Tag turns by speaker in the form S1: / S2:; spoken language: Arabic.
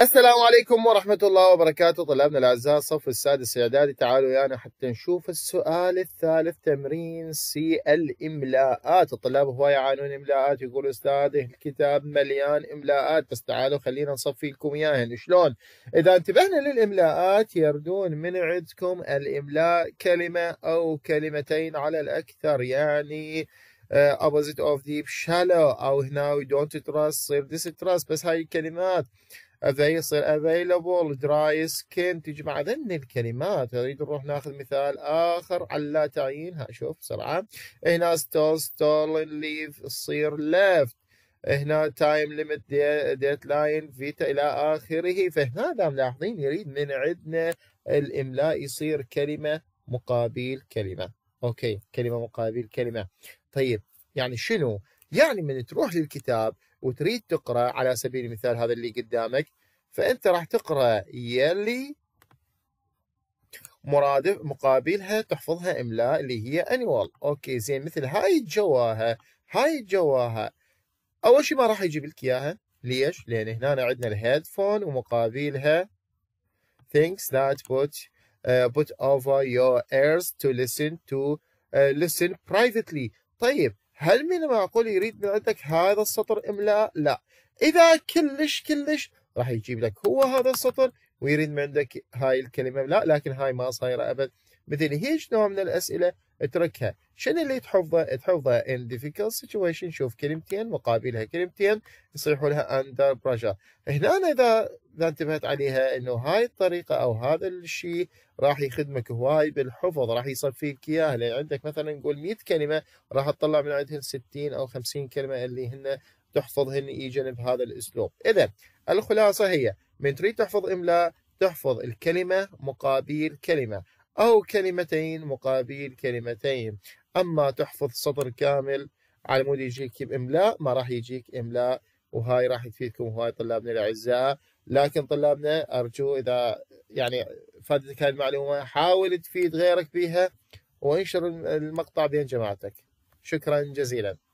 S1: السلام عليكم ورحمة الله وبركاته طلابنا الأعزاء الصف السادس إعدادي تعالوا ويانا حتى نشوف السؤال الثالث تمرين سي الإملاءات الطلاب هواي يعانون إملاءات يقول أستاذ الكتاب مليان إملاءات بس تعالوا خلينا نصفي لكم إياهن شلون إذا انتبهنا للإملاءات يردون من عندكم الإملاء كلمة أو كلمتين على الأكثر يعني uh, opposite of deep shallow أو هنا we don't trust تصير distrust بس هاي الكلمات افي يصير افيلبل دراي سكين تجمع ذن الكلمات اريد نروح ناخذ مثال اخر على لا تعيينها شوف بسرعه هنا ستول ستول ليف تصير ليفت هنا تايم ليميت ديت لاين فيتا الى اخره فهنا ملاحظين يريد من عندنا الاملاء يصير كلمه مقابل كلمه اوكي كلمه مقابل كلمه طيب يعني شنو يعني من تروح للكتاب وتريد تقرا على سبيل المثال هذا اللي قدامك فانت راح تقرا يلي مرادف مقابلها تحفظها املاء اللي هي انيوال اوكي زين مثل هاي الجواها هاي الجواها اول شيء ما راح يجيب لك اياها ليش؟ لان هنا عندنا الهيدفون ومقابلها things that put uh, put over your ears to listen to uh, listen privately طيب هل من المعقول يريد من عندك هذا السطر املاء؟ لا، اذا كلش كلش راح يجيب لك هو هذا السطر ويريد من عندك هاي الكلمه لا لكن هاي ما صايره ابد مثل هيج نوع من الاسئله اتركها شنو اللي تحفظه تحفظه in difficult situation شوف كلمتين مقابلها كلمتين يصيحوا لها under pressure هنا اذا اذا انتبهت عليها انه هاي الطريقه او هذا الشيء راح يخدمك هواي بالحفظ راح يصفيك اياها لان عندك مثلا نقول 100 كلمه راح تطلع من عندهن 60 او 50 كلمه اللي هن تحفظهن ايجن بهذا الاسلوب اذا الخلاصه هي من تريد تحفظ املاء تحفظ الكلمه مقابل كلمه أو كلمتين مقابل كلمتين أما تحفظ سطر كامل على مود يجيك بإملاء ما راح يجيك إملاء وهاي راح تفيدكم هواي طلابنا الأعزاء لكن طلابنا أرجو إذا يعني فادتك هاي المعلومة حاول تفيد غيرك بها وانشر المقطع بين جماعتك شكرا جزيلا